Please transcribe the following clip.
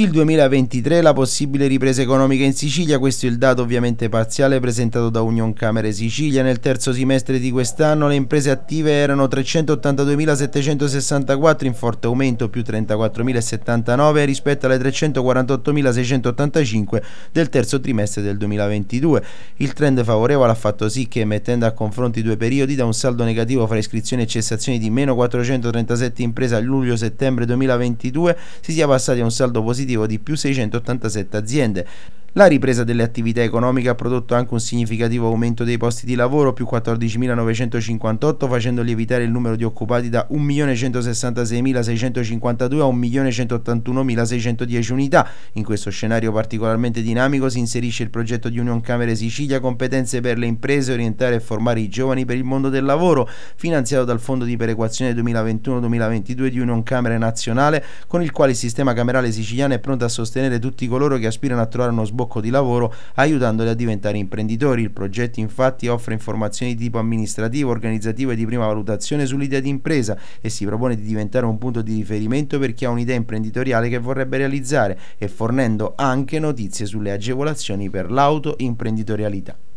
il 2023 la possibile ripresa economica in Sicilia, questo è il dato ovviamente parziale presentato da Union Camere Sicilia. Nel terzo semestre di quest'anno le imprese attive erano 382.764 in forte aumento più 34.079 rispetto alle 348.685 del terzo trimestre del 2022. Il trend favorevole ha fatto sì che mettendo a confronto i due periodi da un saldo negativo fra iscrizioni e cessazioni di meno 437 imprese a luglio-settembre 2022 si sia passati a un saldo positivo positivo di più 687 aziende. La ripresa delle attività economiche ha prodotto anche un significativo aumento dei posti di lavoro, più 14.958, facendo lievitare il numero di occupati da 1.166.652 a 1.181.610 unità. In questo scenario particolarmente dinamico si inserisce il progetto di Union Camere Sicilia Competenze per le imprese, orientare e formare i giovani per il mondo del lavoro, finanziato dal Fondo di perequazione 2021-2022 di Union Camere Nazionale, con il quale il sistema camerale siciliano è pronto a sostenere tutti coloro che aspirano a trovare uno sbocco sbocco di lavoro aiutandoli a diventare imprenditori. Il progetto infatti offre informazioni di tipo amministrativo, organizzativo e di prima valutazione sull'idea di impresa e si propone di diventare un punto di riferimento per chi ha un'idea imprenditoriale che vorrebbe realizzare e fornendo anche notizie sulle agevolazioni per l'autoimprenditorialità.